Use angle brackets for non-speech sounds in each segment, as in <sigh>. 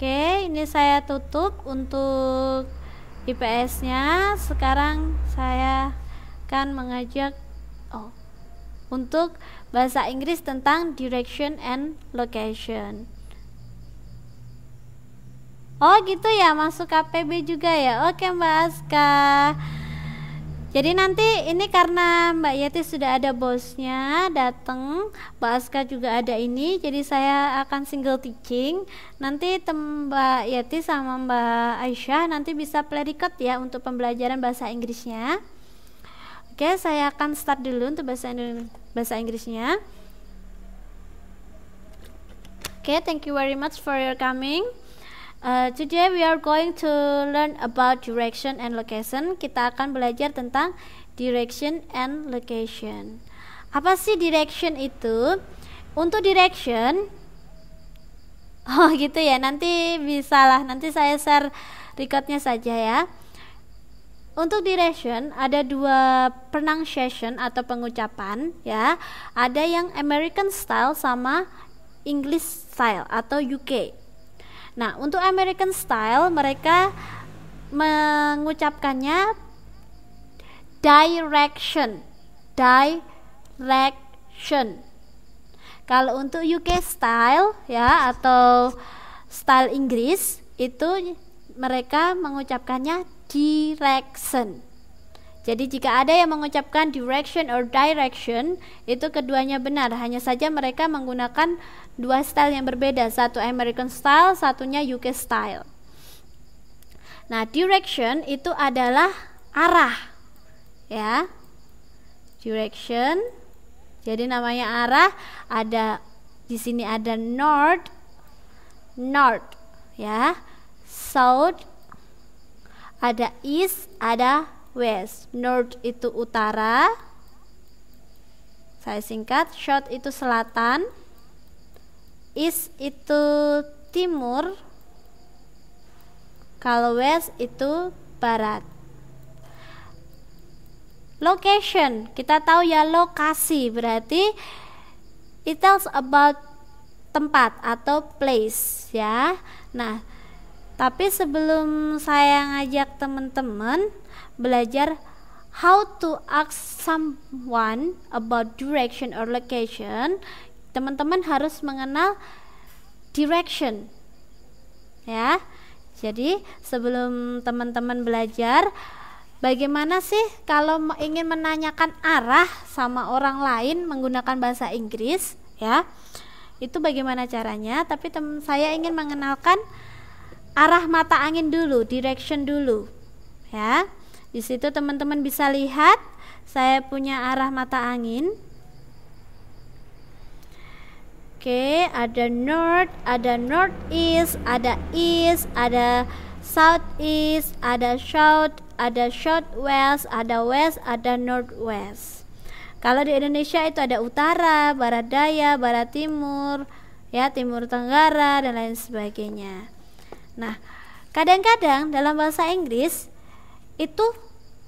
Oke, ini saya tutup untuk IPS-nya. Sekarang saya akan mengajak oh untuk bahasa Inggris tentang direction and location. Oh gitu ya, masuk KPB juga ya. Oke Mbak Aska. Jadi nanti ini karena Mbak Yeti sudah ada bosnya datang, Mbak Aska juga ada ini, jadi saya akan single teaching. Nanti tem Mbak Yeti sama Mbak Aisyah nanti bisa play record ya untuk pembelajaran bahasa Inggrisnya. Oke, saya akan start dulu untuk bahasa bahasa Inggrisnya. Oke, thank you very much for your coming. Uh, today we are going to learn about direction and location. Kita akan belajar tentang direction and location. Apa sih direction itu? Untuk direction <laughs> Oh gitu ya, nanti bisa lah, nanti saya share recordnya saja ya Untuk direction ada dua pronunciation atau pengucapan ya Ada yang American style sama English style atau UK Nah, untuk American style mereka mengucapkannya direction. Direction. Kalau untuk UK style ya atau style Inggris itu mereka mengucapkannya direction. Jadi jika ada yang mengucapkan direction or direction, itu keduanya benar, hanya saja mereka menggunakan dua style yang berbeda, satu American style, satunya UK style. Nah, direction itu adalah arah. Ya. Direction. Jadi namanya arah ada di sini ada north, north, ya. South, ada east, ada west. North itu utara. Saya singkat, south itu selatan. East itu timur. Kalau west itu barat. Location, kita tahu ya lokasi berarti it tells about tempat atau place ya. Nah, tapi sebelum saya ngajak teman-teman, belajar how to ask someone about direction or location teman-teman harus mengenal direction ya jadi sebelum teman-teman belajar Bagaimana sih kalau ingin menanyakan arah sama orang lain menggunakan bahasa Inggris ya? Itu bagaimana caranya? Tapi teman saya ingin mengenalkan arah mata angin dulu, direction dulu. Ya. Di situ teman-teman bisa lihat saya punya arah mata angin. Oke, ada north, ada northeast, ada east, ada southeast, ada south, ada southwest, ada west, ada northwest. Kalau di Indonesia itu ada utara, barat daya, barat timur, ya timur tenggara dan lain sebagainya. Nah, kadang-kadang dalam bahasa Inggris itu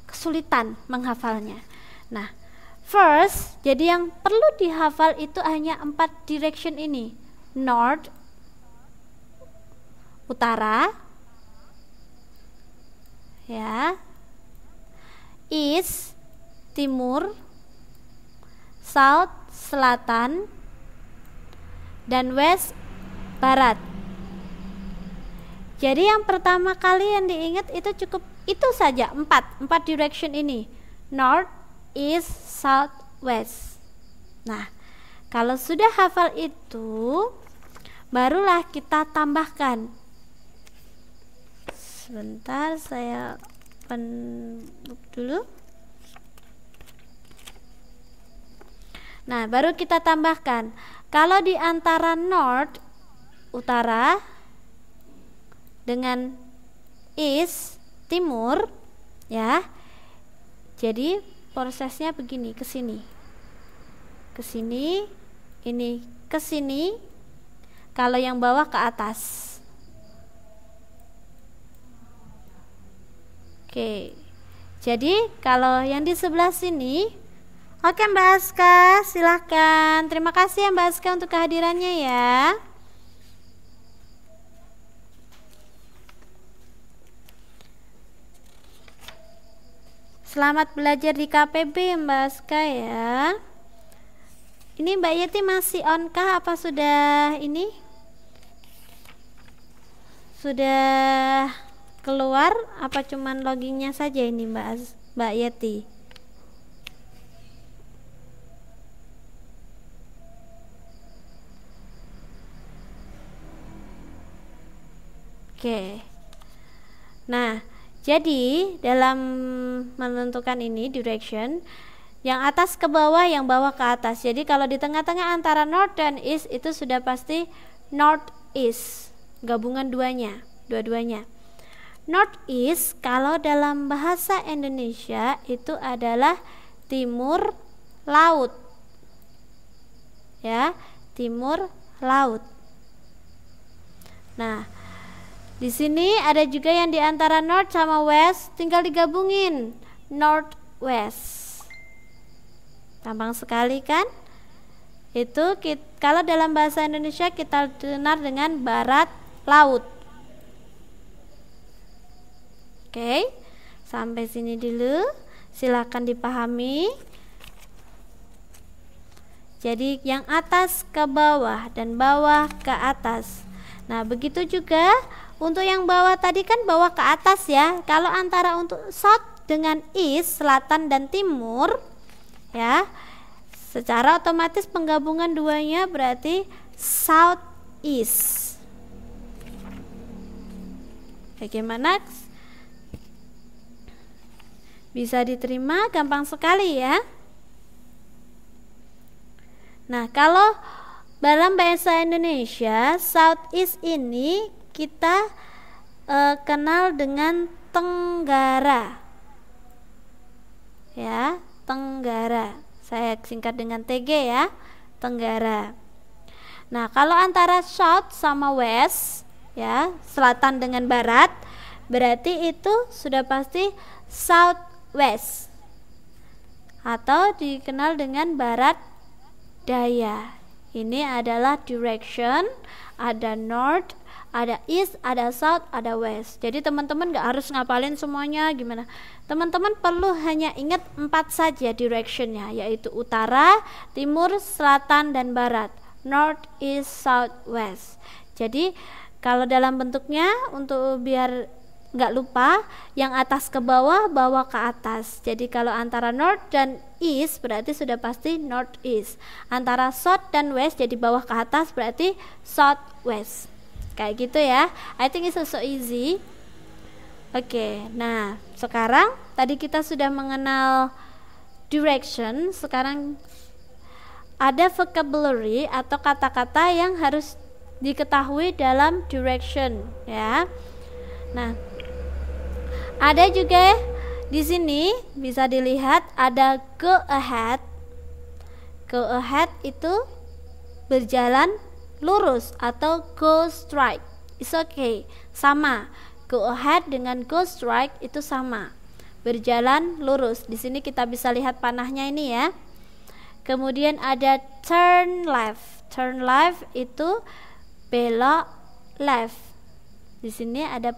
kesulitan menghafalnya. Nah, first, jadi yang perlu dihafal itu hanya empat direction ini. North, utara, ya, east, timur, south, selatan, dan west, barat. Jadi yang pertama kali yang diingat itu cukup itu saja empat empat direction ini north east south west nah kalau sudah hafal itu barulah kita tambahkan sebentar saya pen dulu nah baru kita tambahkan kalau di antara north utara dengan east timur ya jadi prosesnya begini ke sini ke sini ini ke sini kalau yang bawah ke atas Oke. Jadi kalau yang di sebelah sini Oke Mbak Aska, silahkan. Terima kasih ya Mbak Aska untuk kehadirannya ya. Selamat belajar di KPB Mbak Aska ya. Ini Mbak Yeti masih on kah apa sudah ini? Sudah keluar apa cuman loginnya saja ini Mbak Az Mbak Yeti? Oke. Nah, jadi, dalam menentukan ini direction yang atas ke bawah, yang bawah ke atas. Jadi kalau di tengah-tengah antara north dan east itu sudah pasti north east, gabungan duanya, dua-duanya. North east kalau dalam bahasa Indonesia itu adalah timur laut. Ya, timur laut. Nah, di sini ada juga yang di antara north sama west, tinggal digabungin north west. Gampang sekali kan? Itu kita, kalau dalam bahasa Indonesia kita dengar dengan barat laut. Oke, sampai sini dulu. Silahkan dipahami. Jadi yang atas ke bawah dan bawah ke atas. Nah, begitu juga untuk yang bawah tadi kan bawah ke atas ya. Kalau antara untuk south dengan east, selatan dan timur ya. Secara otomatis penggabungan duanya berarti south east. Bagaimana? Bisa diterima gampang sekali ya. Nah, kalau dalam bahasa Indonesia, southeast ini kita e, kenal dengan Tenggara. Ya, Tenggara. Saya singkat dengan TG ya, Tenggara. Nah, kalau antara south sama west, ya, selatan dengan barat, berarti itu sudah pasti south west atau dikenal dengan barat daya. Ini adalah direction, ada north, ada east, ada south, ada west. Jadi teman-teman nggak harus ngapalin semuanya gimana. Teman-teman perlu hanya ingat empat saja directionnya, yaitu utara, timur, selatan, dan barat. North, east, south, west. Jadi kalau dalam bentuknya untuk biar nggak lupa yang atas ke bawah, bawah ke atas. Jadi kalau antara north dan east berarti sudah pasti North East. Antara south dan west jadi bawah ke atas berarti South West kayak gitu ya I think it's so easy oke okay, nah sekarang tadi kita sudah mengenal direction sekarang ada vocabulary atau kata-kata yang harus diketahui dalam direction ya nah ada juga di sini bisa dilihat ada go ahead go ahead itu berjalan lurus atau go straight. It's okay. Sama. Go ahead dengan go straight itu sama. Berjalan lurus. Di sini kita bisa lihat panahnya ini ya. Kemudian ada turn left. Turn left itu belok left. Di sini ada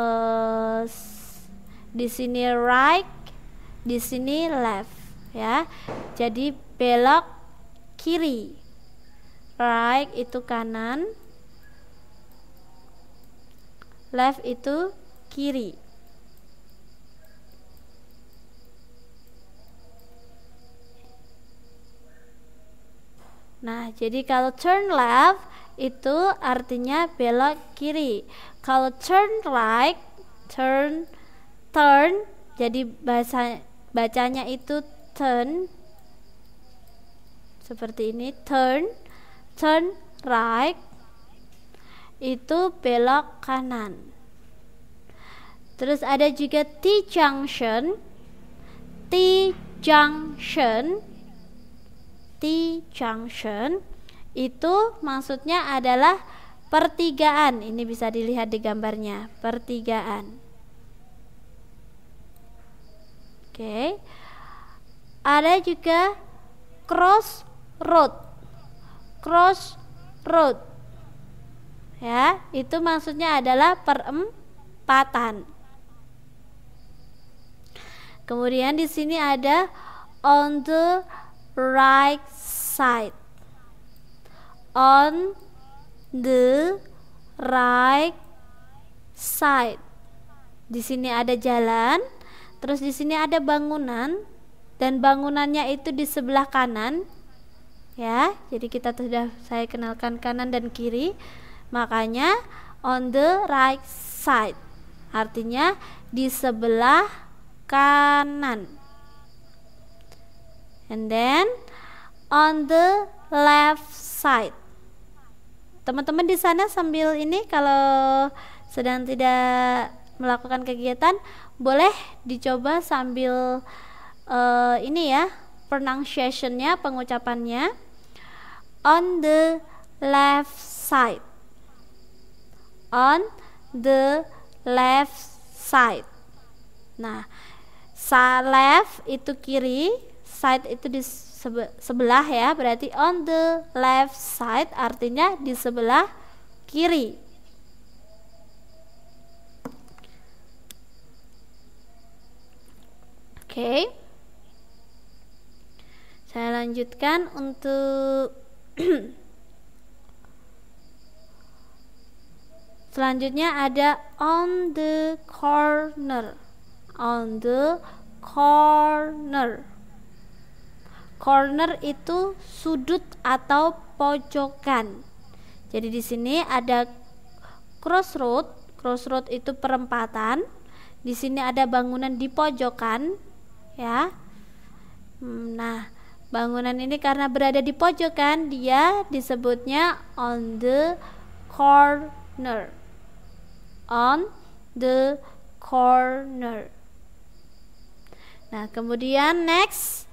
uh, di sini right, di sini left ya. Jadi belok kiri right itu kanan left itu kiri Nah, jadi kalau turn left itu artinya belok kiri. Kalau turn right, turn turn jadi bahasa bacanya itu turn seperti ini turn turn right itu belok kanan terus ada juga T junction T junction T junction itu maksudnya adalah pertigaan ini bisa dilihat di gambarnya pertigaan oke okay. ada juga cross road Crossroad, ya itu maksudnya adalah perempatan kemudian di sini ada on the right side on the right side di sini ada jalan terus di sini ada bangunan dan bangunannya itu di sebelah kanan ya jadi kita sudah saya kenalkan kanan dan kiri makanya on the right side artinya di sebelah kanan and then on the left side teman-teman di sana sambil ini kalau sedang tidak melakukan kegiatan boleh dicoba sambil uh, ini ya pronunciationnya pengucapannya on the left side on the left side nah sa left itu kiri side itu di sebelah ya berarti on the left side artinya di sebelah kiri oke okay. saya lanjutkan untuk <clears throat> Selanjutnya ada on the corner. On the corner. Corner itu sudut atau pojokan. Jadi di sini ada crossroad. Crossroad itu perempatan. Di sini ada bangunan di pojokan, ya. Hmm, nah, Bangunan ini karena berada di pojokan, dia disebutnya on the corner. On the corner. Nah, kemudian next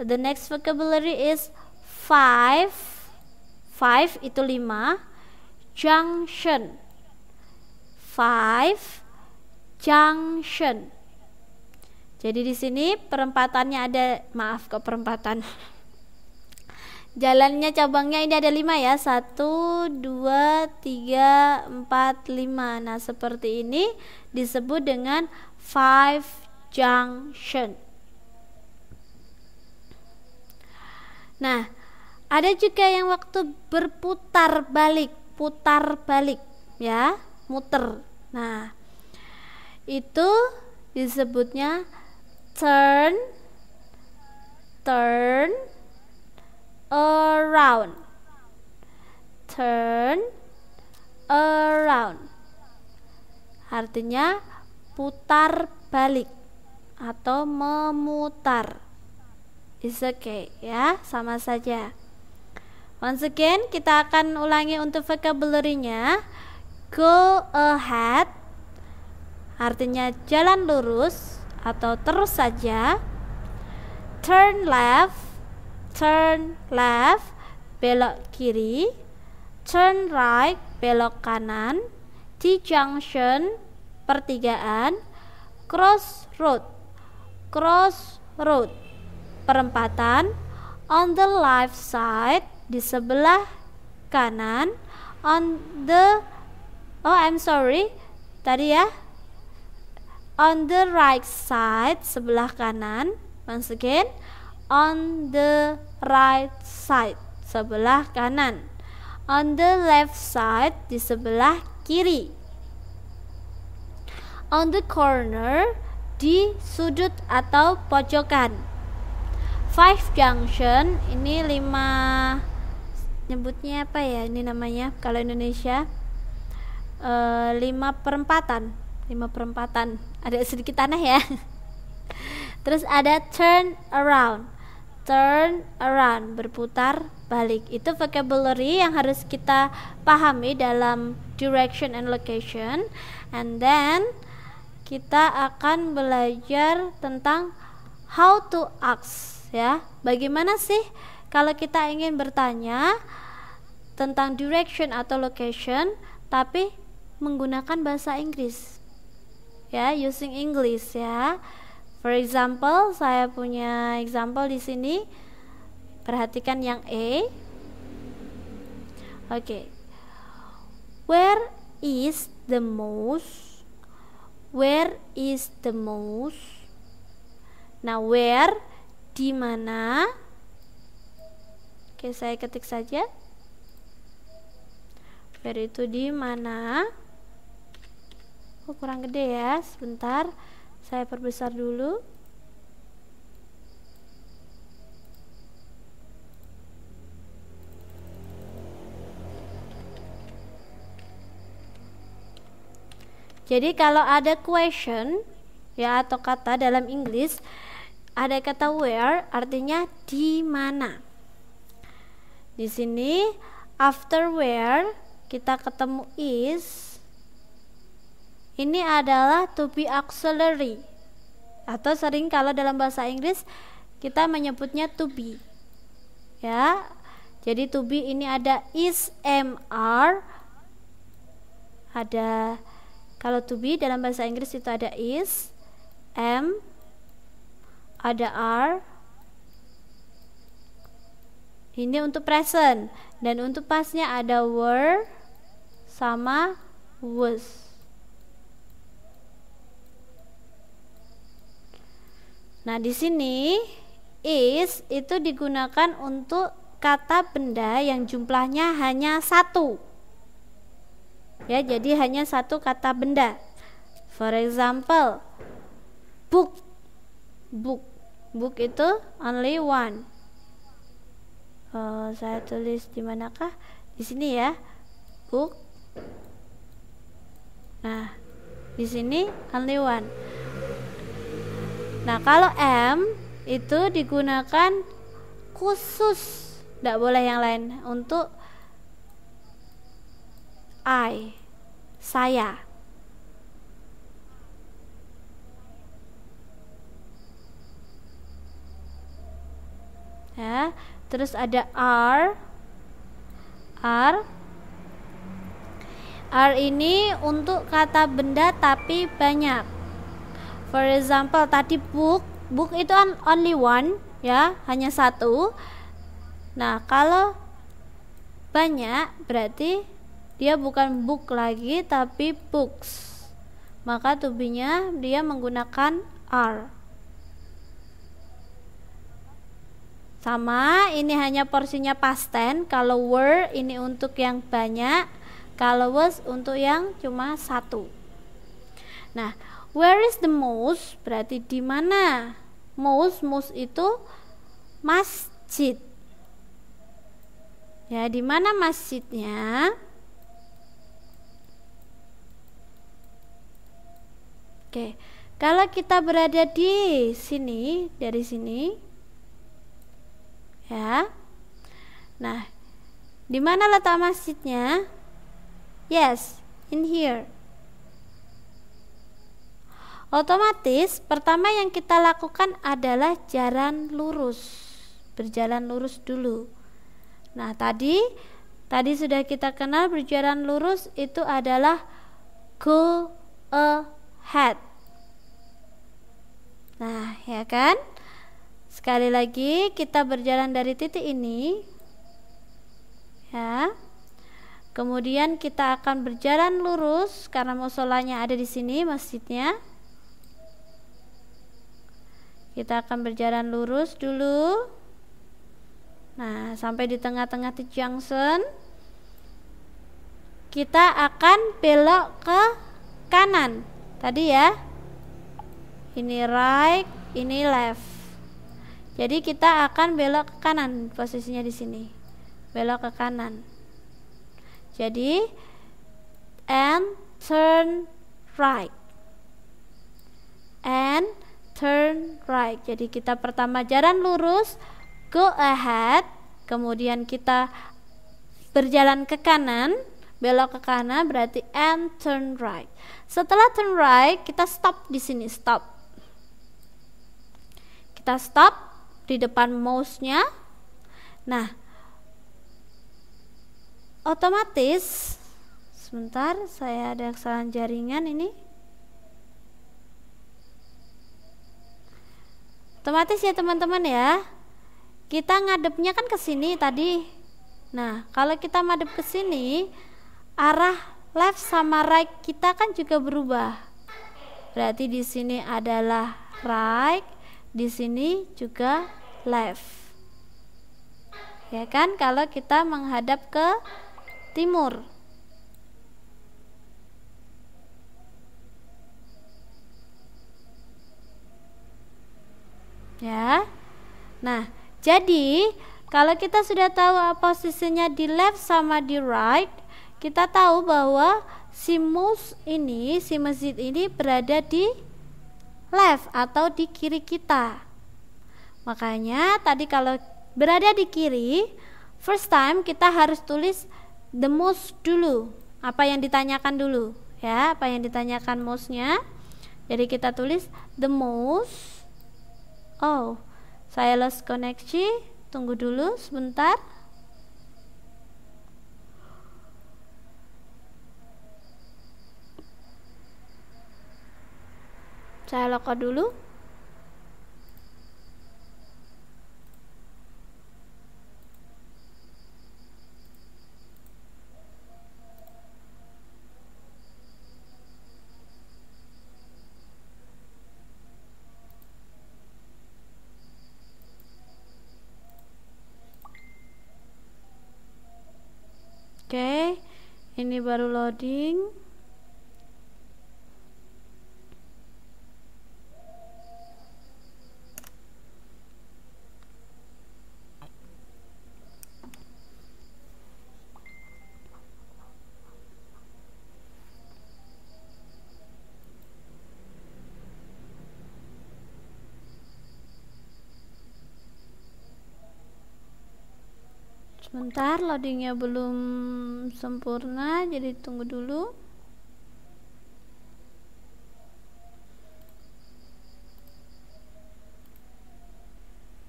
the next vocabulary is five. Five itu lima. Junction. Five junction. Jadi di sini perempatannya ada maaf kok perempatan. Jalannya cabangnya ini ada lima ya. satu dua tiga empat lima Nah, seperti ini disebut dengan five junction. Nah, ada juga yang waktu berputar balik, putar balik ya, muter. Nah, itu disebutnya turn turn around turn around artinya putar balik atau memutar is okay ya sama saja once again kita akan ulangi untuk vocabulary-nya go ahead artinya jalan lurus atau terus saja turn left turn left belok kiri turn right belok kanan di junction pertigaan cross road, cross road, perempatan on the left side di sebelah kanan on the oh I'm sorry tadi ya on the right side sebelah kanan once again on the right side sebelah kanan on the left side di sebelah kiri on the corner di sudut atau pojokan five junction ini lima nyebutnya apa ya ini namanya kalau Indonesia e, lima perempatan lima perempatan ada sedikit tanah ya terus ada turn around turn around berputar balik itu vocabulary yang harus kita pahami dalam direction and location and then kita akan belajar tentang how to ask ya bagaimana sih kalau kita ingin bertanya tentang direction atau location tapi menggunakan bahasa Inggris ya using English ya for example saya punya example di sini perhatikan yang E oke okay. where is the mouse? where is the mouse? nah where di mana oke okay, saya ketik saja where itu di mana aku kurang gede ya sebentar saya perbesar dulu Jadi kalau ada question ya atau kata dalam Inggris ada kata where artinya di mana. Di sini after where kita ketemu is ini adalah to be auxiliary atau sering kalau dalam bahasa Inggris kita menyebutnya to be. Ya. Jadi to be ini ada is am are ada kalau to be dalam bahasa Inggris itu ada is am ada are ini untuk present dan untuk pasnya ada were sama was Nah, di sini is itu digunakan untuk kata benda yang jumlahnya hanya satu. Ya, jadi hanya satu kata benda. For example, book. Book. Book itu only one. Oh, saya tulis di manakah? Di sini ya. Book. Nah, di sini only one. Nah, kalau M itu digunakan khusus, tidak boleh yang lain untuk I, saya. Ya, terus ada R, R. R ini untuk kata benda tapi banyak. For example, tadi book, book itu kan only one, ya, hanya satu. Nah, kalau banyak berarti dia bukan book lagi tapi books. Maka tubinya dia menggunakan are. Sama, ini hanya porsinya past tense. Kalau were ini untuk yang banyak, kalau was untuk yang cuma satu. Nah, where is the mosque? berarti di mana Mosque, mosque itu masjid ya di mana masjidnya Oke, kalau kita berada di sini, dari sini, ya. Nah, di mana letak masjidnya? Yes, in here. Otomatis pertama yang kita lakukan adalah jalan lurus. Berjalan lurus dulu. Nah, tadi tadi sudah kita kenal berjalan lurus itu adalah go ahead. Nah, ya kan? Sekali lagi kita berjalan dari titik ini ya. Kemudian kita akan berjalan lurus karena musolanya ada di sini masjidnya. Kita akan berjalan lurus dulu. Nah, sampai di tengah-tengah di junction. Kita akan belok ke kanan. Tadi ya. Ini right, ini left. Jadi kita akan belok ke kanan posisinya di sini. Belok ke kanan. Jadi and turn right. And turn right. Jadi kita pertama jalan lurus, go ahead, kemudian kita berjalan ke kanan, belok ke kanan berarti and turn right. Setelah turn right, kita stop di sini, stop. Kita stop di depan mouse-nya. Nah, otomatis sebentar saya ada kesalahan jaringan ini otomatis ya teman-teman ya kita ngadepnya kan ke sini tadi nah kalau kita madep ke sini arah left sama right kita kan juga berubah berarti di sini adalah right di sini juga left ya kan kalau kita menghadap ke timur ya. Nah, jadi kalau kita sudah tahu ah, posisinya di left sama di right, kita tahu bahwa si mus ini, si masjid ini berada di left atau di kiri kita. Makanya tadi kalau berada di kiri, first time kita harus tulis the mouse dulu, apa yang ditanyakan dulu, ya, apa yang ditanyakan mosque-nya? Jadi kita tulis the most Oh, saya lost koneksi. Tunggu dulu sebentar. Saya loko dulu. Oke, ini baru loading. sebentar loadingnya belum sempurna jadi tunggu dulu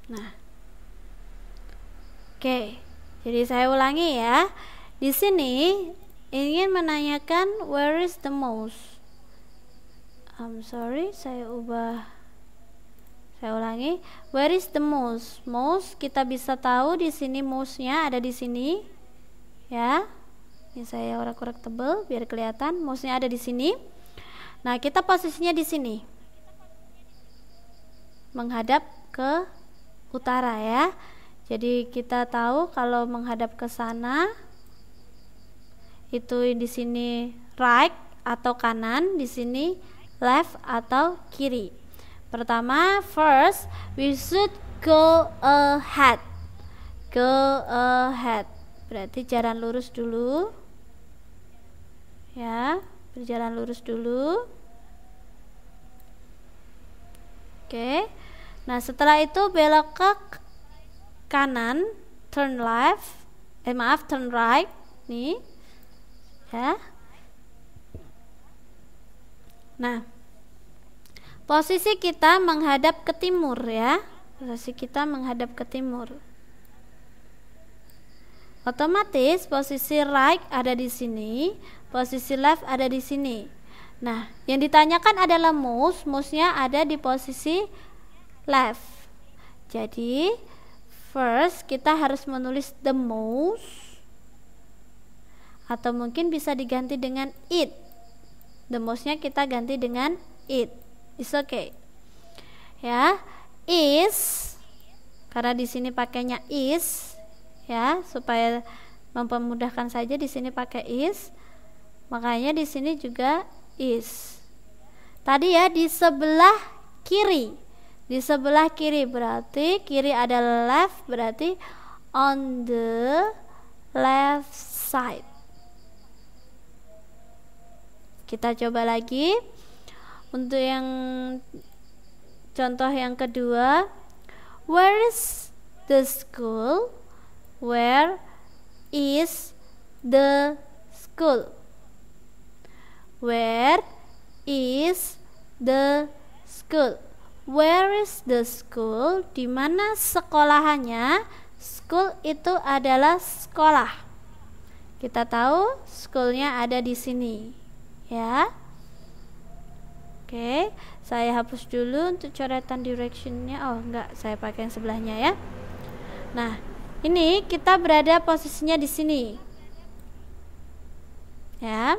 nah oke jadi saya ulangi ya di sini ingin menanyakan where is the mouse I'm sorry saya ubah saya ulangi, where is the mouse? Mouse kita bisa tahu di sini mouse-nya ada di sini. Ya. Ini saya orang korek tebel biar kelihatan mouse-nya ada di sini. Nah, kita posisinya di sini. Menghadap ke utara ya. Jadi kita tahu kalau menghadap ke sana itu di sini right atau kanan, di sini left atau kiri. Pertama, first we should go ahead. Go ahead. Berarti jalan lurus dulu. Ya, berjalan lurus dulu. Oke. Nah, setelah itu belok ke kanan, turn left. Eh maaf, turn right. Nih. Ya. Nah, Posisi kita menghadap ke timur ya. Posisi kita menghadap ke timur. Otomatis posisi right ada di sini, posisi left ada di sini. Nah, yang ditanyakan adalah mouse, mouse-nya ada di posisi left. Jadi, first kita harus menulis the mouse atau mungkin bisa diganti dengan it. The mouse-nya kita ganti dengan it. It's okay. Ya, is karena di sini pakainya is ya, supaya mempermudahkan saja di sini pakai is. Makanya di sini juga is. Tadi ya di sebelah kiri. Di sebelah kiri berarti kiri ada left berarti on the left side. Kita coba lagi untuk yang contoh yang kedua where is the school where is the school where is the school where is the school di mana sekolahannya school itu adalah sekolah kita tahu schoolnya ada di sini ya Oke, saya hapus dulu untuk coretan directionnya. Oh, enggak, saya pakai yang sebelahnya ya. Nah, ini kita berada posisinya di sini. Ya.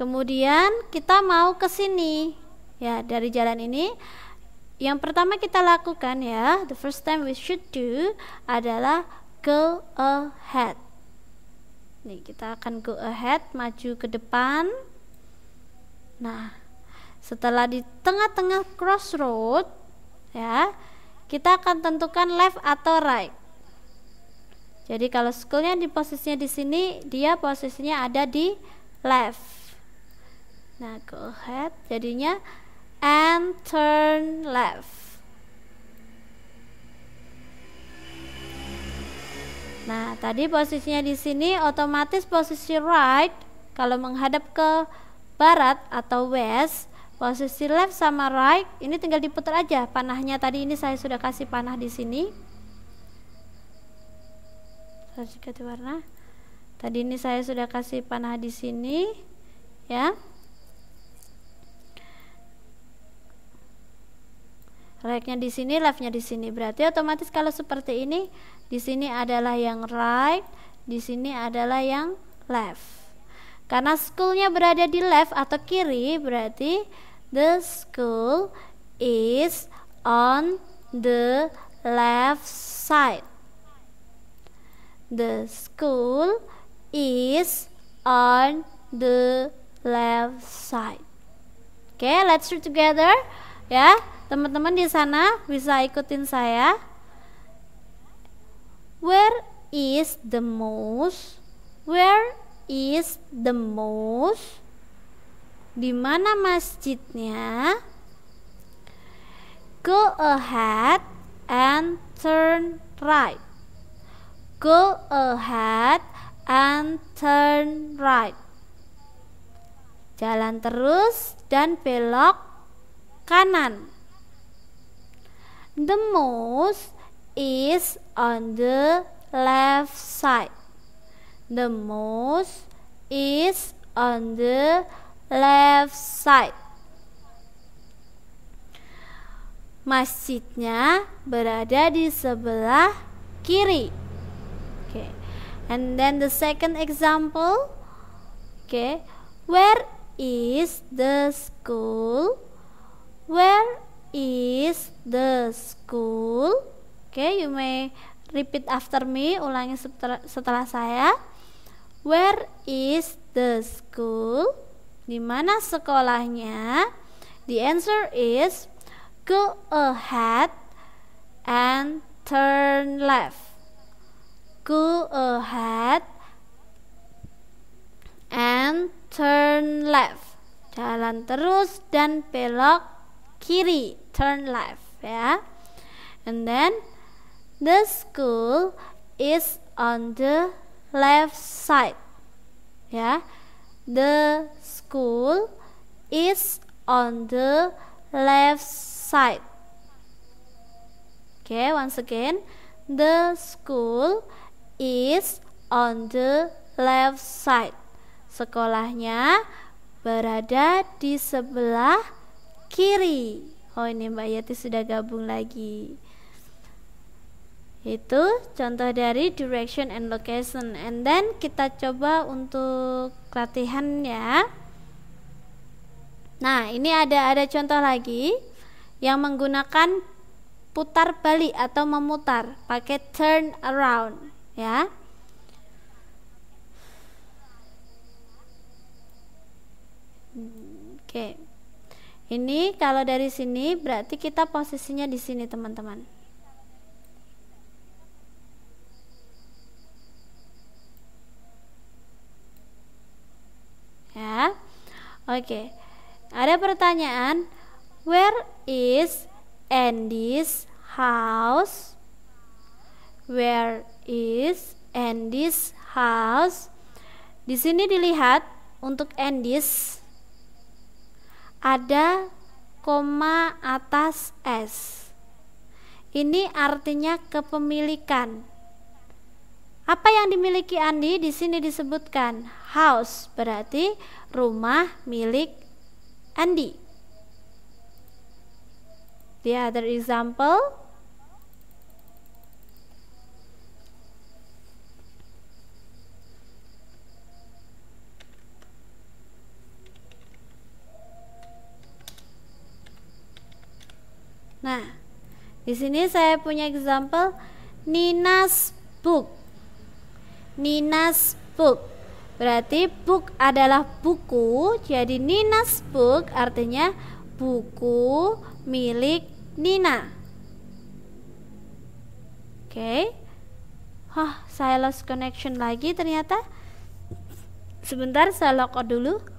Kemudian kita mau ke sini. Ya, dari jalan ini yang pertama kita lakukan ya, the first time we should do adalah go ahead. Nih, kita akan go ahead, maju ke depan. Nah, setelah di tengah-tengah crossroad ya, kita akan tentukan left atau right. Jadi kalau schoolnya di posisinya di sini, dia posisinya ada di left. Nah, go ahead. Jadinya and turn left. Nah, tadi posisinya di sini otomatis posisi right kalau menghadap ke barat atau west posisi left sama right ini tinggal diputar aja panahnya tadi ini saya sudah kasih panah di sini ganti warna tadi ini saya sudah kasih panah di sini ya rightnya di sini leftnya di sini berarti otomatis kalau seperti ini di sini adalah yang right di sini adalah yang left karena schoolnya berada di left atau kiri, berarti the school is on the left side. The school is on the left side. Oke, okay, let's read together ya. Teman-teman di sana bisa ikutin saya. Where is the mouse? Where is the most di mana masjidnya go ahead and turn right go ahead and turn right jalan terus dan belok kanan the most is on the left side The mouse is on the left side. Masjidnya berada di sebelah kiri. Okay. And then the second example. Okay. Where is the school? Where is the school? Okay, you may repeat after me. Ulangi setelah, setelah saya. Where is the school? Di mana sekolahnya? The answer is go ahead and turn left. Go ahead and turn left. Jalan terus dan belok kiri, turn left ya. And then the school is on the left side ya the school is on the left side oke okay, once again the school is on the left side sekolahnya berada di sebelah kiri oh ini Mbak Yati sudah gabung lagi itu contoh dari direction and location and then kita coba untuk latihan ya nah ini ada ada contoh lagi yang menggunakan putar balik atau memutar pakai turn around ya oke ini kalau dari sini berarti kita posisinya di sini teman-teman ya. Oke. Ada pertanyaan, where is Andy's house? Where is Andy's house? Di sini dilihat untuk Andy's ada koma atas S. Ini artinya kepemilikan. Apa yang dimiliki Andi di sini disebutkan house, berarti rumah milik Andi. The other example Nah, di sini saya punya example Nina's book. Ninas book. Berarti book adalah buku. Jadi Nina's book artinya buku milik Nina. Oke. Okay. Hah, saya lost connection lagi ternyata. Sebentar saya lock dulu.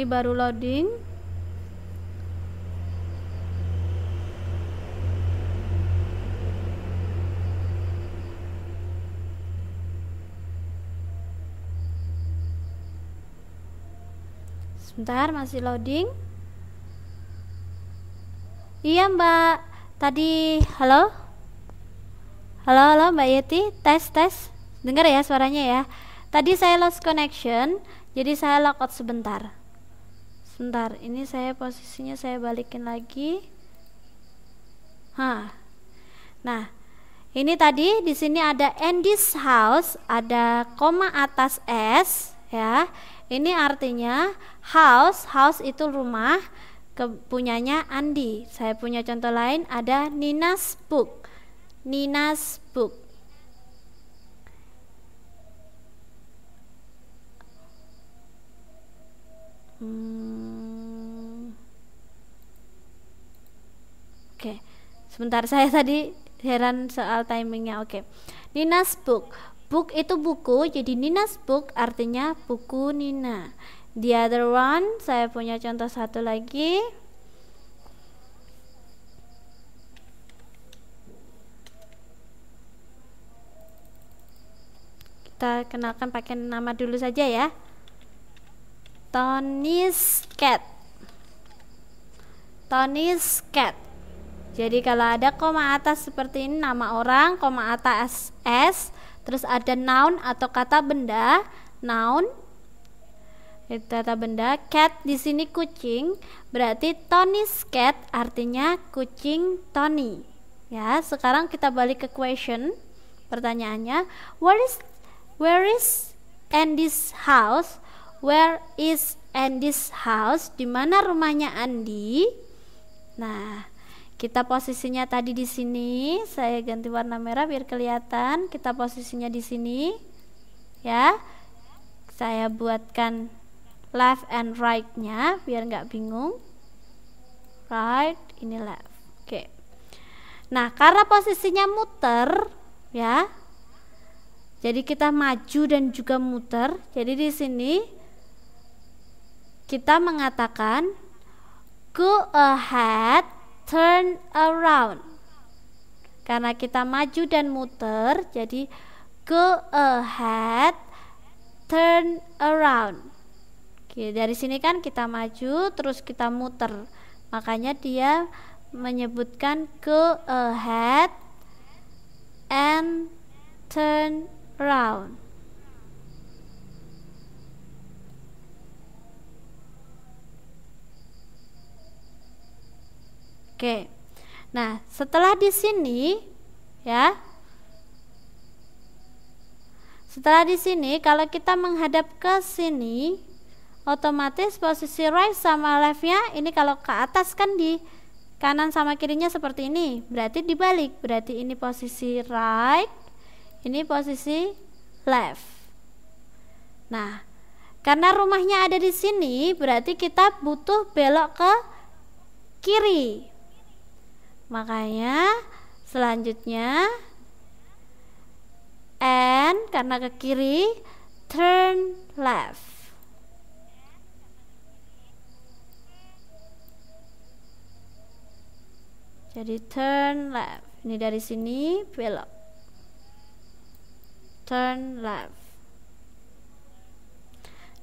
ini baru loading sebentar masih loading iya mbak tadi halo halo halo mbak Yeti tes tes dengar ya suaranya ya tadi saya lost connection jadi saya logout sebentar sebentar ini saya posisinya saya balikin lagi Hah. nah ini tadi di sini ada Andy's house ada koma atas s ya ini artinya house house itu rumah kepunyanya Andi saya punya contoh lain ada Nina's book Nina's book sebentar saya tadi heran soal timingnya oke okay. Nina's book book itu buku jadi Nina's book artinya buku Nina the other one saya punya contoh satu lagi kita kenalkan pakai nama dulu saja ya Tony's cat Tony's cat jadi kalau ada koma atas seperti ini nama orang, koma atas S, terus ada noun atau kata benda, noun itu kata benda, cat di sini kucing, berarti Tony's cat artinya kucing Tony. Ya, sekarang kita balik ke question. Pertanyaannya, where is where is Andy's house? Where is Andy's house? Di mana rumahnya Andy Nah, kita posisinya tadi di sini saya ganti warna merah biar kelihatan kita posisinya di sini ya saya buatkan left and rightnya biar nggak bingung right ini left oke nah karena posisinya muter ya jadi kita maju dan juga muter jadi di sini kita mengatakan go ahead turn around. Karena kita maju dan muter, jadi go ahead, turn around. Oke, dari sini kan kita maju terus kita muter. Makanya dia menyebutkan go ahead and turn around. Oke. Nah, setelah di sini ya. Setelah di sini kalau kita menghadap ke sini otomatis posisi right sama left-nya ini kalau ke atas kan di kanan sama kirinya seperti ini berarti dibalik berarti ini posisi right ini posisi left nah karena rumahnya ada di sini berarti kita butuh belok ke kiri makanya selanjutnya and karena ke kiri turn left jadi turn left ini dari sini belok turn left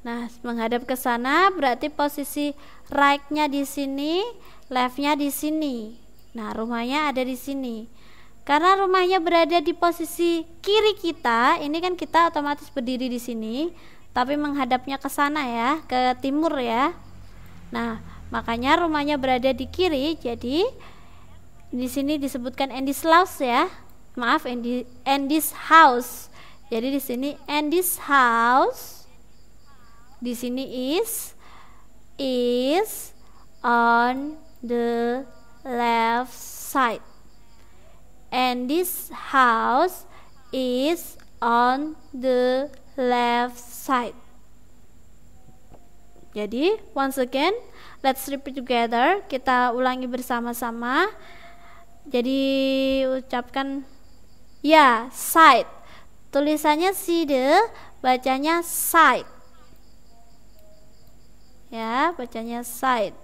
Nah, menghadap ke sana berarti posisi right-nya di sini, left-nya di sini. Nah, rumahnya ada di sini. Karena rumahnya berada di posisi kiri kita, ini kan kita otomatis berdiri di sini, tapi menghadapnya ke sana ya, ke timur ya. Nah, makanya rumahnya berada di kiri, jadi di sini disebutkan Andy's House ya. Maaf Andy, Andy's House. Jadi di sini Andy's House. Di sini is is on the left side. And this house is on the left side. Jadi, once again, let's repeat together. Kita ulangi bersama-sama. Jadi, ucapkan ya, side. Tulisannya side, bacanya side. Ya, bacanya side.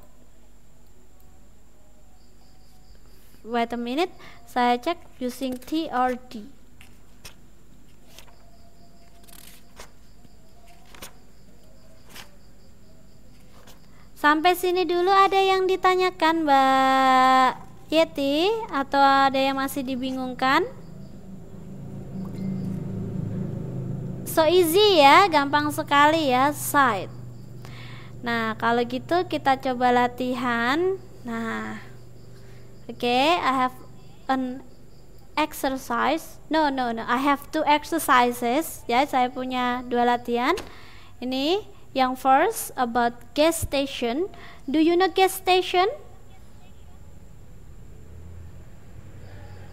wait a minute saya cek using T or D sampai sini dulu ada yang ditanyakan Mbak Yeti atau ada yang masih dibingungkan so easy ya gampang sekali ya side nah kalau gitu kita coba latihan nah okay I have an exercise no no no I have two exercises ya saya punya dua latihan ini yang first about gas station do you know gas station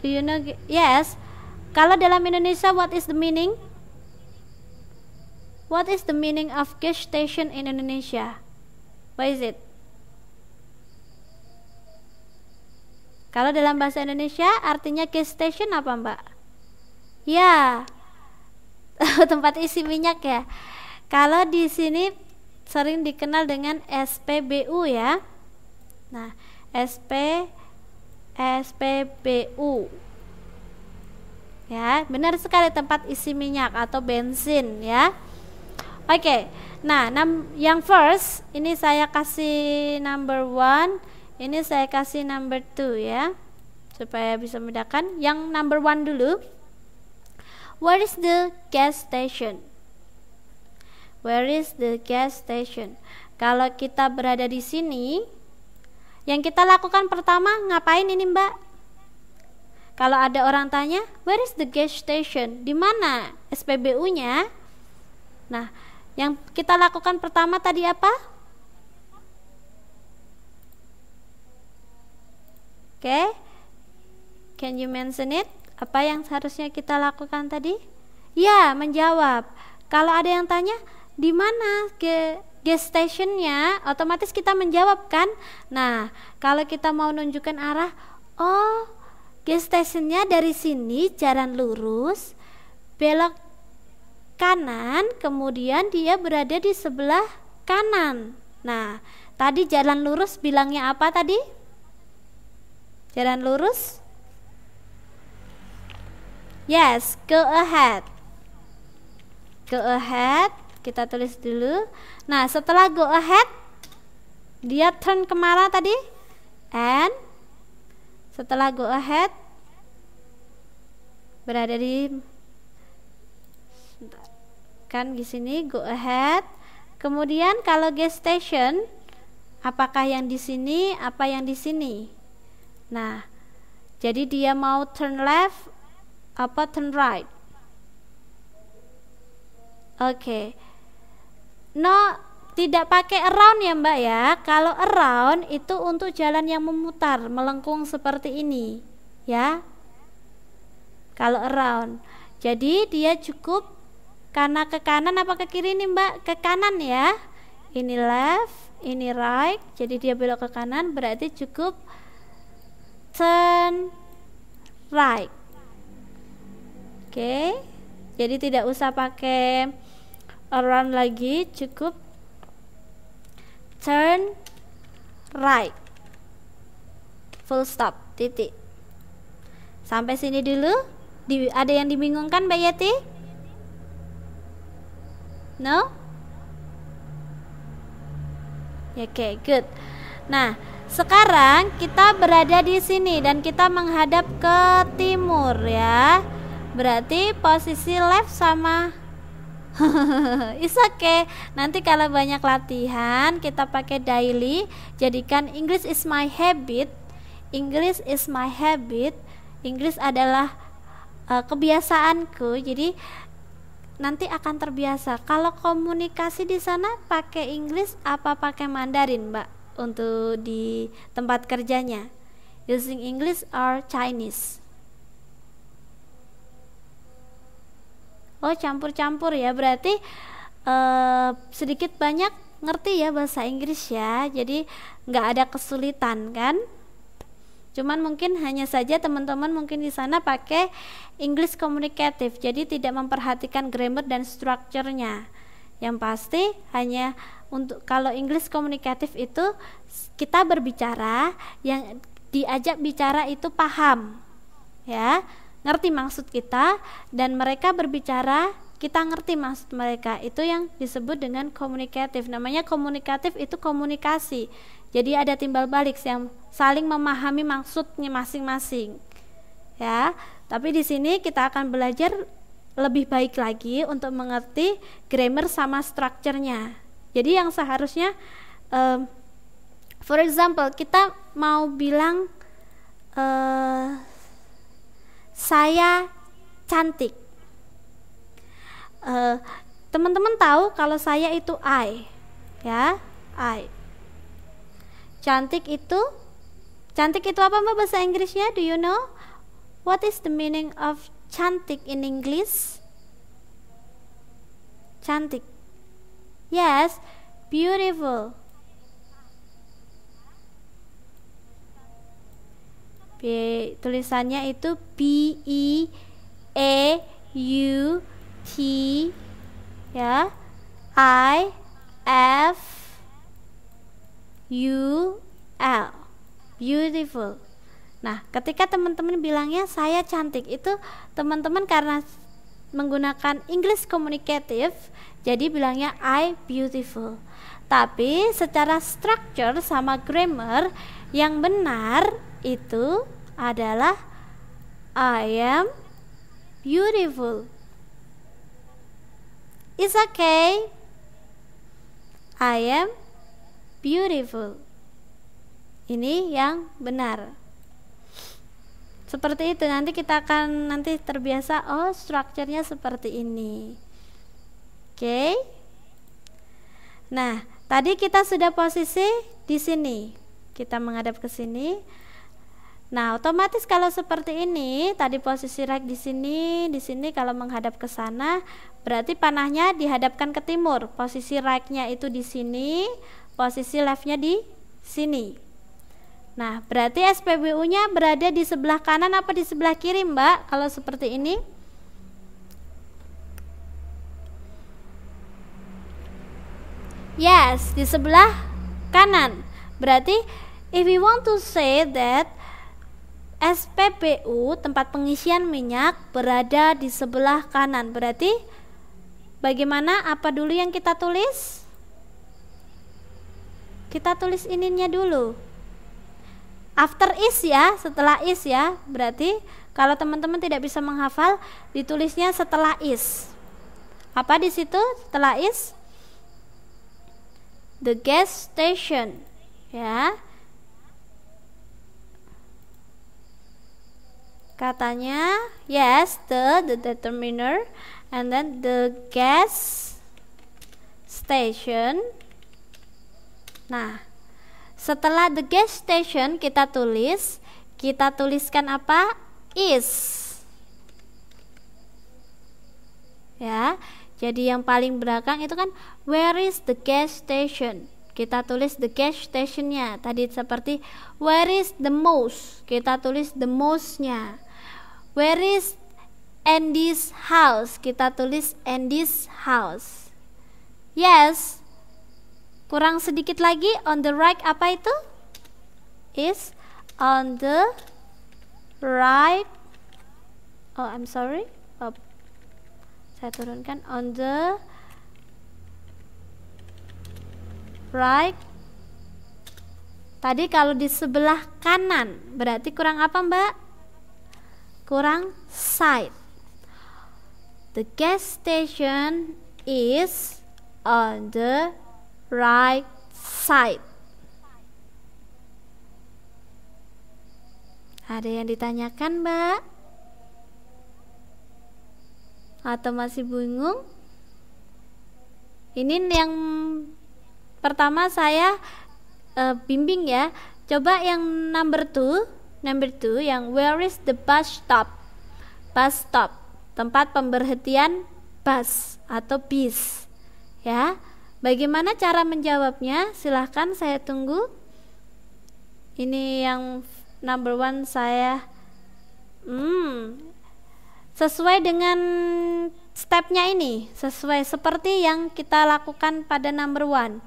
do you know yes kalau dalam Indonesia what is the meaning what is the meaning of gas station in Indonesia what is it Kalau dalam bahasa Indonesia artinya gas station apa Mbak? Ya, <laughs> tempat isi minyak ya. Kalau di sini sering dikenal dengan SPBU ya. Nah, SP SPBU. Ya, benar sekali tempat isi minyak atau bensin ya. Oke. Okay. Nah, yang first ini saya kasih number one ini saya kasih number 2 ya supaya bisa membedakan yang number 1 dulu where is the gas station where is the gas station kalau kita berada di sini yang kita lakukan pertama ngapain ini mbak kalau ada orang tanya where is the gas station di mana SPBU nya nah yang kita lakukan pertama tadi apa Oke. Okay? Can you mention it? Apa yang seharusnya kita lakukan tadi? Ya, menjawab. Kalau ada yang tanya, di mana ke gas stationnya? Otomatis kita menjawab kan? Nah, kalau kita mau nunjukkan arah, oh, gas stationnya dari sini jalan lurus, belok kanan, kemudian dia berada di sebelah kanan. Nah, tadi jalan lurus bilangnya apa tadi? Jalan lurus? Yes, go ahead. Go ahead, kita tulis dulu. Nah, setelah go ahead, dia turn ke kemana tadi? And setelah go ahead berada di kan di sini go ahead. Kemudian kalau gas station apakah yang di sini apa yang di sini? Nah, jadi dia mau turn left apa turn right? Oke. Okay. No, tidak pakai around ya, Mbak ya. Kalau around itu untuk jalan yang memutar, melengkung seperti ini, ya. Kalau around. Jadi dia cukup karena ke kanan apa ke kiri nih, Mbak? Ke kanan ya. Ini left, ini right. Jadi dia belok ke kanan berarti cukup turn right oke okay. jadi tidak usah pakai run lagi cukup turn right full stop titik sampai sini dulu Di, ada yang dibingungkan Mbak Yati? no? Ya, oke okay, good nah sekarang kita berada di sini dan kita menghadap ke timur ya. Berarti posisi left sama <laughs> Isake. okay. Nanti kalau banyak latihan kita pakai daily. Jadikan English is my habit. English is my habit. English adalah uh, kebiasaanku. Jadi nanti akan terbiasa. Kalau komunikasi di sana pakai Inggris apa pakai Mandarin, Mbak? untuk di tempat kerjanya. Using English or Chinese. Oh, campur-campur ya. Berarti uh, sedikit banyak ngerti ya bahasa Inggris ya. Jadi nggak ada kesulitan kan? Cuman mungkin hanya saja teman-teman mungkin di sana pakai English communicative. Jadi tidak memperhatikan grammar dan strukturnya. Yang pasti hanya untuk kalau Inggris komunikatif itu kita berbicara yang diajak bicara itu paham. Ya, ngerti maksud kita dan mereka berbicara kita ngerti maksud mereka itu yang disebut dengan komunikatif namanya komunikatif itu komunikasi jadi ada timbal balik yang saling memahami maksudnya masing-masing ya tapi di sini kita akan belajar lebih baik lagi untuk mengerti grammar sama strukturnya. Jadi yang seharusnya um, for example kita mau bilang uh, saya cantik. teman eh, teman-teman tahu kalau saya itu I, ya I. Cantik itu, cantik itu apa mbak bahasa Inggrisnya? Do you know? What is the meaning of cantik in English? Cantik. Yes, beautiful. B, tulisannya itu B E A U T ya I F U L beautiful Nah, ketika teman-teman bilangnya saya cantik itu teman-teman karena menggunakan English communicative jadi bilangnya I beautiful. Tapi secara structure sama grammar yang benar itu adalah I am beautiful. It's okay. I am beautiful. Ini yang benar seperti itu nanti kita akan nanti terbiasa oh strukturnya seperti ini oke okay. nah tadi kita sudah posisi di sini kita menghadap ke sini nah otomatis kalau seperti ini tadi posisi rak di sini di sini kalau menghadap ke sana berarti panahnya dihadapkan ke timur posisi raknya itu di sini posisi leftnya di sini Nah, berarti SPBU-nya berada di sebelah kanan apa di sebelah kiri, Mbak? Kalau seperti ini? Yes, di sebelah kanan. Berarti if we want to say that SPBU tempat pengisian minyak berada di sebelah kanan. Berarti bagaimana apa dulu yang kita tulis? Kita tulis ininya dulu after is ya, setelah is ya. Berarti kalau teman-teman tidak bisa menghafal ditulisnya setelah is. Apa di situ setelah is? The gas station ya. Katanya yes the the determiner and then the gas station. Nah, setelah the gas station kita tulis, kita tuliskan apa? is. Ya. Jadi yang paling belakang itu kan where is the gas station? Kita tulis the gas stationnya tadi seperti where is the mouse? Kita tulis the mouse-nya. Where is Andy's house? Kita tulis Andy's house. Yes, Kurang sedikit lagi on the right apa itu? Is on the right Oh, I'm sorry. Oh, saya turunkan on the right Tadi kalau di sebelah kanan berarti kurang apa, Mbak? Kurang side. The gas station is on the right side. Ada yang ditanyakan, Mbak? Atau masih bingung? Ini yang pertama saya uh, bimbing ya. Coba yang number two, number two yang where is the bus stop? Bus stop, tempat pemberhentian bus atau bis, ya. Bagaimana cara menjawabnya? Silahkan saya tunggu. Ini yang number one saya. Hmm, sesuai dengan stepnya ini, sesuai seperti yang kita lakukan pada number one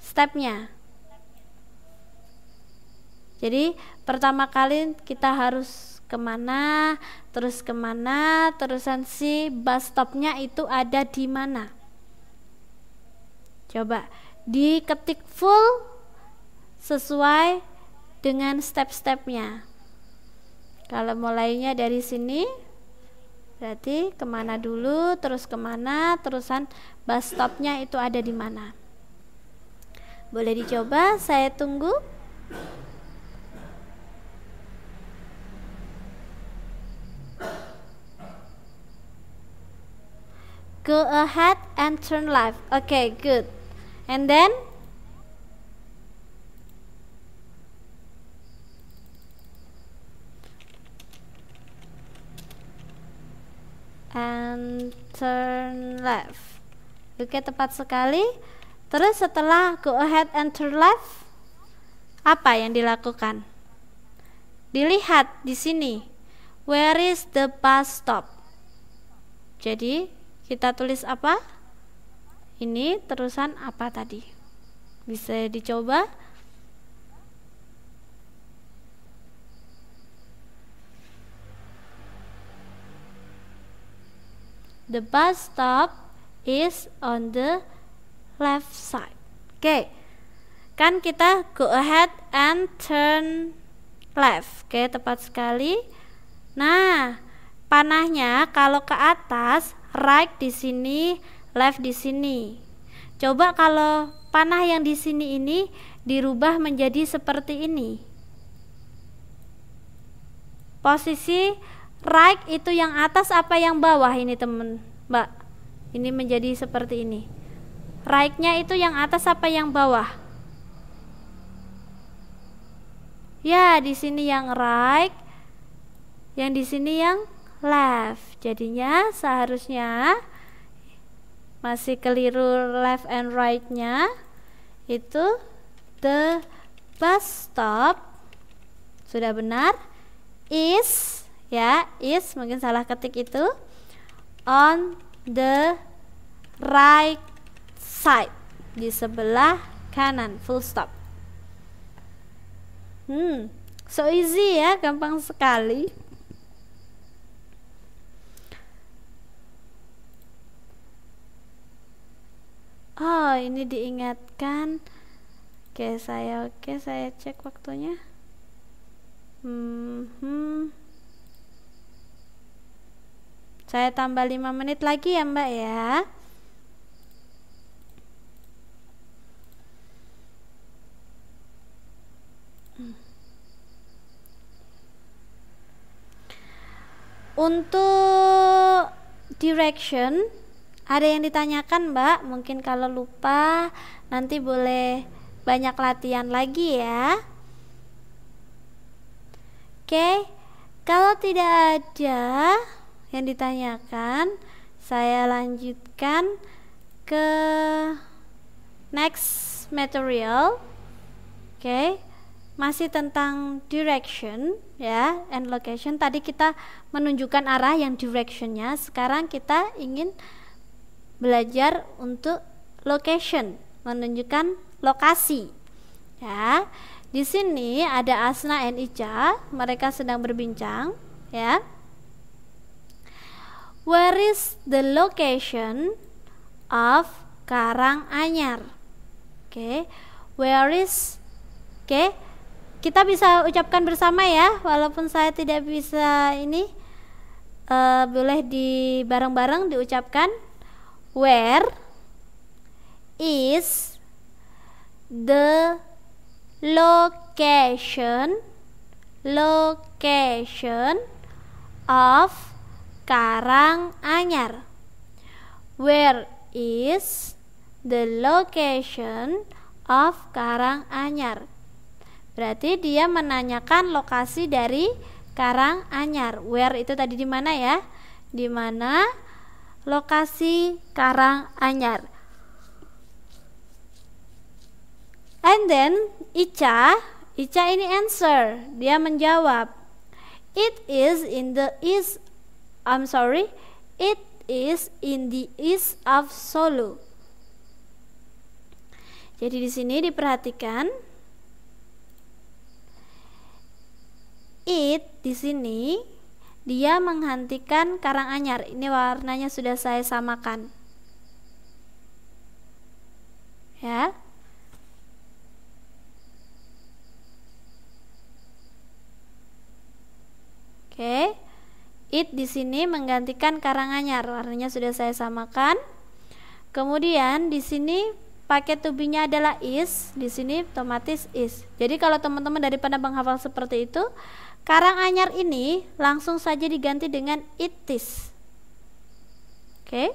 stepnya. Jadi pertama kali kita harus kemana, terus kemana, terusan si bus stopnya itu ada di mana. Coba diketik full sesuai dengan step-stepnya. Kalau mulainya dari sini, berarti kemana dulu, terus kemana, terusan bus stopnya itu ada di mana. Boleh dicoba, saya tunggu. Go ahead and turn left. Okay, good and then and turn left oke tepat sekali terus setelah go ahead and turn left apa yang dilakukan dilihat di sini where is the bus stop jadi kita tulis apa ini terusan apa tadi bisa dicoba The bus stop is on the left side. Oke. Okay. Kan kita go ahead and turn left. Oke, okay, tepat sekali. Nah, panahnya kalau ke atas right di sini live di sini. Coba kalau panah yang di sini ini dirubah menjadi seperti ini. Posisi right itu yang atas apa yang bawah ini teman mbak ini menjadi seperti ini Right-nya itu yang atas apa yang bawah ya di sini yang right yang di sini yang left jadinya seharusnya masih keliru left and right-nya itu the bus stop sudah benar is ya is mungkin salah ketik itu on the right side di sebelah kanan full stop hmm so easy ya gampang sekali oh ini diingatkan oke saya oke saya cek waktunya hmm, hmm. saya tambah 5 menit lagi ya mbak ya untuk direction ada yang ditanyakan Mbak mungkin kalau lupa nanti boleh banyak latihan lagi ya Oke kalau tidak ada yang ditanyakan saya lanjutkan ke next material oke masih tentang direction ya and location tadi kita menunjukkan arah yang directionnya sekarang kita ingin belajar untuk location, menunjukkan lokasi. Ya. Di sini ada Asna and Ica, mereka sedang berbincang, ya. Where is the location of karang anyar Oke. Okay. Where is Oke. Okay. Kita bisa ucapkan bersama ya, walaupun saya tidak bisa ini uh, boleh di bareng-bareng diucapkan. Where is the location location of Karang Anyar? Where is the location of Karang Anyar? Berarti dia menanyakan lokasi dari Karang Anyar. Where itu tadi di mana ya? Di mana? lokasi Karang Anyar. And then Ica, Ica ini answer, dia menjawab, it is in the east. I'm sorry, it is in the east of Solo. Jadi di sini diperhatikan it di sini dia menghentikan karang anyar. Ini warnanya sudah saya samakan. Ya. Oke. It di sini menggantikan karang anyar. Warnanya sudah saya samakan. Kemudian di sini pakai tubinya adalah is, di sini otomatis is. Jadi kalau teman-teman daripada menghafal seperti itu, Karang anyar ini langsung saja diganti dengan itis. Oke. Okay?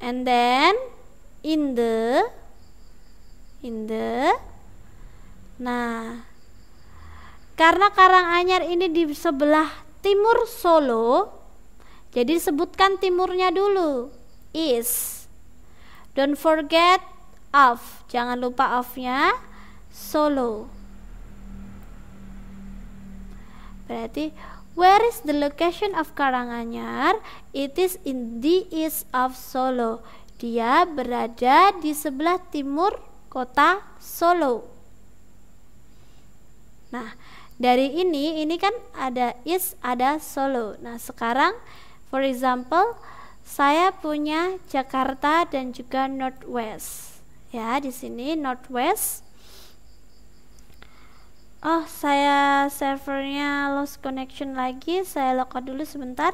And then in the in the Nah, karena karang anyar ini di sebelah timur Solo, jadi sebutkan timurnya dulu. Is. Don't forget of. Jangan lupa of-nya Solo. Berarti Where is the location of Karanganyar? It is in the east of Solo. Dia berada di sebelah timur kota Solo. Nah, dari ini ini kan ada is ada Solo. Nah, sekarang for example saya punya Jakarta dan juga Northwest. Ya, di sini Northwest oh saya servernya lost connection lagi saya lokal dulu sebentar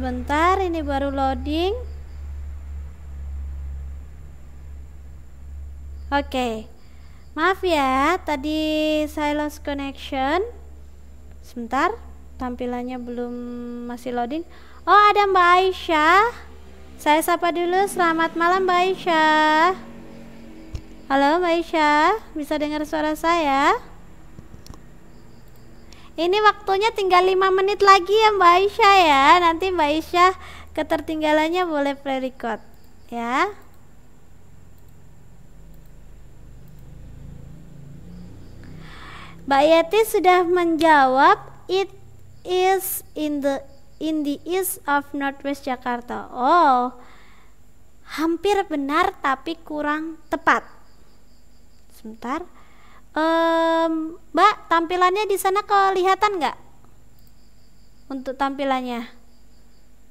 Sebentar, ini baru loading. Oke. Okay. Maaf ya, tadi saya lost connection. Sebentar, tampilannya belum masih loading. Oh, ada Mbak Aisyah. Saya sapa dulu. Selamat malam Mbak Aisyah. Halo Mbak Aisyah, bisa dengar suara saya? Ini waktunya tinggal 5 menit lagi ya Mbak Aisyah ya. Nanti Mbak Aisyah ketertinggalannya boleh pre-record ya. Mbak Yeti sudah menjawab it is in the in the east of northwest Jakarta. Oh, hampir benar tapi kurang tepat. Sebentar. Um, Mbak tampilannya di sana kelihatan nggak untuk tampilannya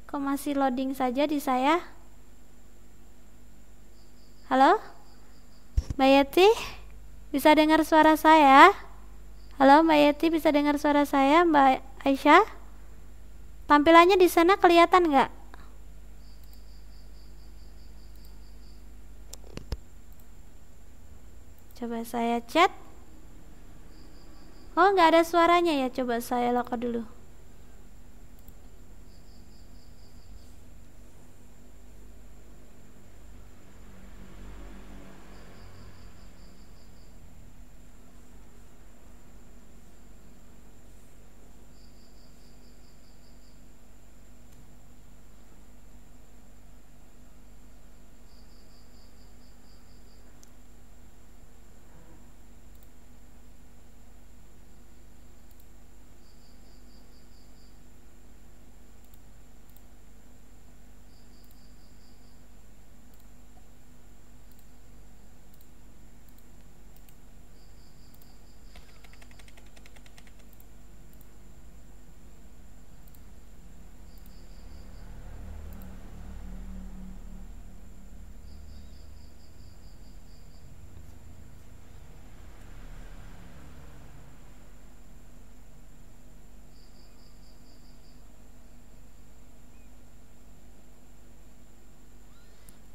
kok masih loading saja di saya halo Mbak Yeti bisa dengar suara saya halo Mbak Yeti bisa dengar suara saya Mbak Aisyah tampilannya di sana kelihatan nggak coba saya chat Oh nggak ada suaranya ya coba saya lakukan dulu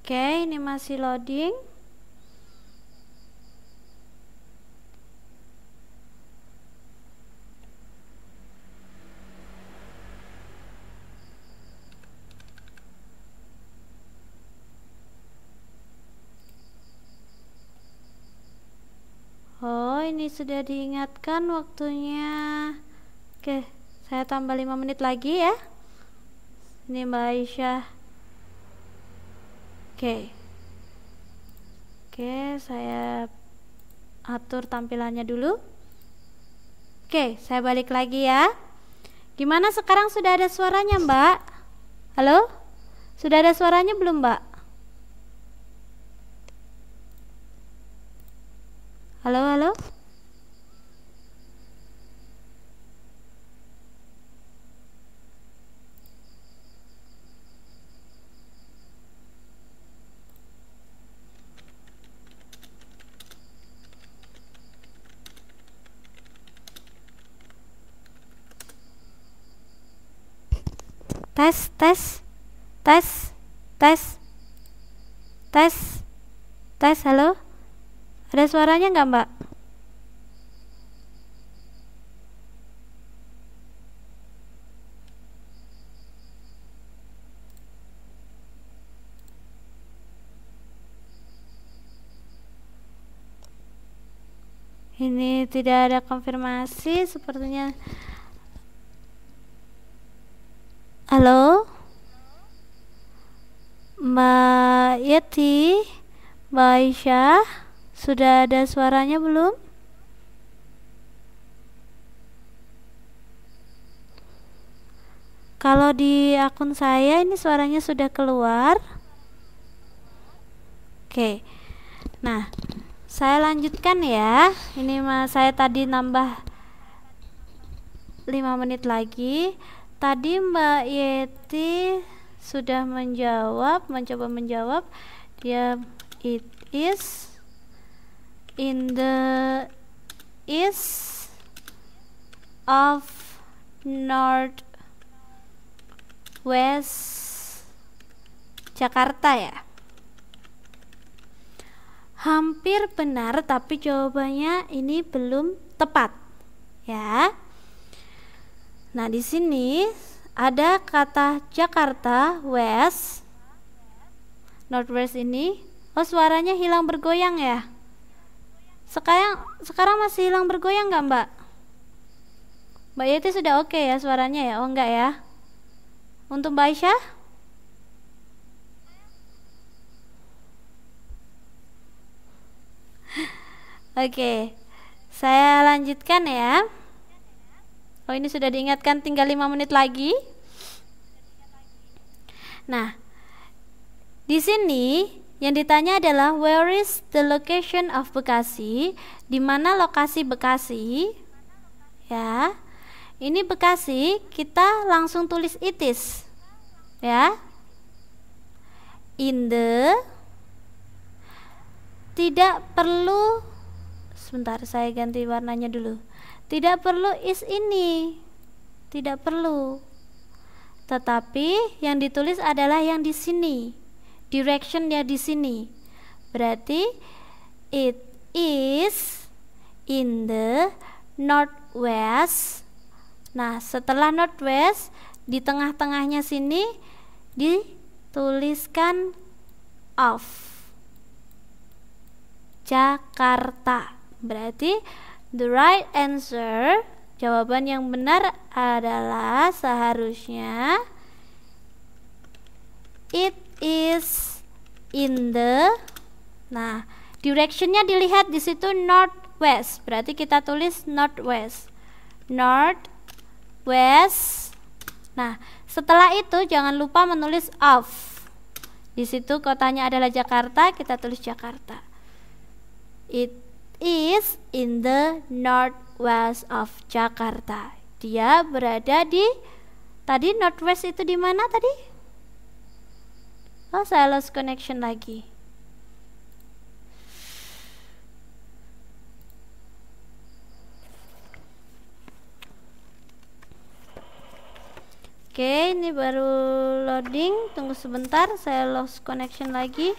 Oke, ini masih loading. Oh, ini sudah diingatkan waktunya. Oke, saya tambah 5 menit lagi ya. Ini Mbak Aisyah Oke. Oke, saya atur tampilannya dulu. Oke, saya balik lagi ya. Gimana sekarang sudah ada suaranya, Mbak? Halo? Sudah ada suaranya belum, Mbak? Halo, halo? tes tes tes tes tes tes halo ada suaranya nggak mbak ini tidak ada konfirmasi sepertinya Halo? Mbak Yeti, iya, Mbak Aisyah, sudah ada suaranya belum? Kalau di akun saya ini suaranya sudah keluar. Oke. Nah, saya lanjutkan ya. Ini mas saya tadi nambah 5 menit lagi tadi Mbak Yeti sudah menjawab mencoba menjawab dia it is in the east of north west Jakarta ya hampir benar tapi jawabannya ini belum tepat ya Nah, di sini ada kata Jakarta West Northwest ini. Oh, suaranya hilang bergoyang ya. Sekarang sekarang masih hilang bergoyang nggak Mbak? Mbak Yeti sudah oke okay ya suaranya ya? Oh enggak ya? Untuk Mbak Aisyah? <laughs> oke, okay. saya lanjutkan ya. Oh ini sudah diingatkan tinggal 5 menit lagi. Nah, di sini yang ditanya adalah where is the location of Bekasi? Di mana lokasi Bekasi? Ya. Ini Bekasi, kita langsung tulis itis. Ya. In the tidak perlu sebentar saya ganti warnanya dulu tidak perlu is ini tidak perlu tetapi yang ditulis adalah yang di sini directionnya di sini berarti it is in the northwest nah setelah northwest di tengah-tengahnya sini dituliskan of Jakarta berarti The right answer, jawaban yang benar adalah seharusnya it is in the Nah, directionnya dilihat di situ northwest. Berarti kita tulis northwest. North west. Nah, setelah itu jangan lupa menulis of. Di situ kotanya adalah Jakarta, kita tulis Jakarta. It is in the northwest of Jakarta. Dia berada di tadi northwest itu di mana tadi? Oh, saya lost connection lagi. Oke, ini baru loading. Tunggu sebentar, saya lost connection lagi.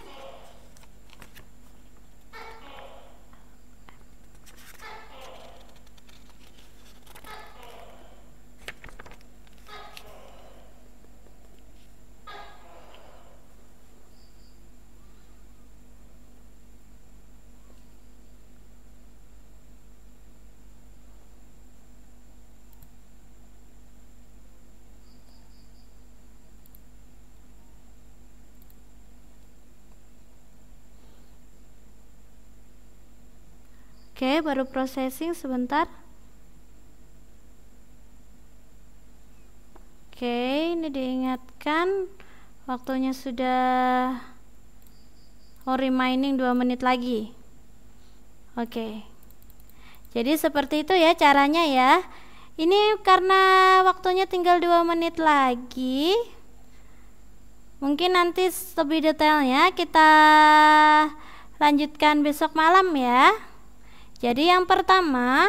Oke, baru processing sebentar. Oke, ini diingatkan waktunya sudah oh remaining 2 menit lagi. Oke. Jadi seperti itu ya caranya ya. Ini karena waktunya tinggal 2 menit lagi. Mungkin nanti lebih detailnya kita lanjutkan besok malam ya. Jadi yang pertama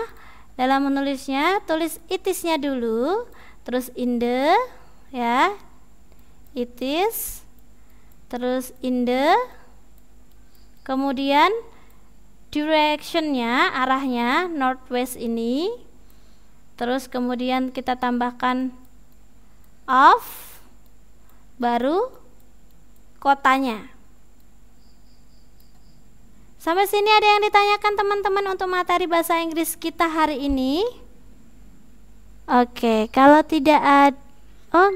dalam menulisnya tulis itisnya dulu, terus inde ya. Itis terus inde kemudian directionnya arahnya northwest ini terus kemudian kita tambahkan of baru kotanya Sampai sini ada yang ditanyakan teman-teman untuk materi bahasa Inggris kita hari ini? Oke, kalau tidak ada Oh,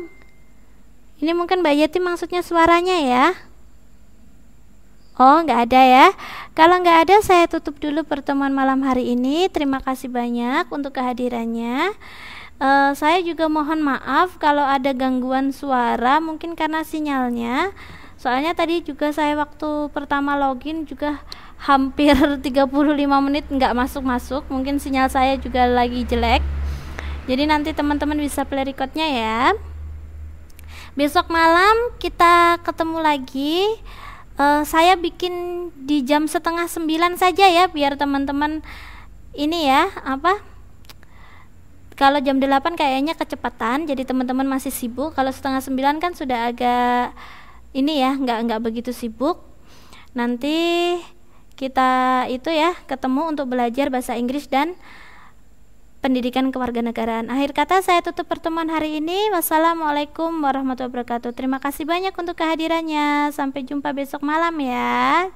ini mungkin Mbak Yati maksudnya suaranya ya. Oh, nggak ada ya. Kalau nggak ada, saya tutup dulu pertemuan malam hari ini. Terima kasih banyak untuk kehadirannya. Uh, saya juga mohon maaf kalau ada gangguan suara, mungkin karena sinyalnya. Soalnya tadi juga saya waktu pertama login juga hampir 35 <laughs> menit nggak masuk-masuk mungkin sinyal saya juga lagi jelek jadi nanti teman-teman bisa play recordnya ya besok malam kita ketemu lagi uh, saya bikin di jam setengah sembilan saja ya biar teman-teman ini ya apa kalau jam 8 kayaknya kecepatan jadi teman-teman masih sibuk kalau setengah sembilan kan sudah agak ini ya nggak nggak begitu sibuk nanti kita itu ya ketemu untuk belajar bahasa Inggris dan pendidikan kewarganegaraan. Akhir kata saya tutup pertemuan hari ini. Wassalamualaikum warahmatullahi wabarakatuh. Terima kasih banyak untuk kehadirannya. Sampai jumpa besok malam ya.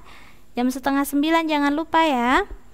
Jam setengah sembilan jangan lupa ya.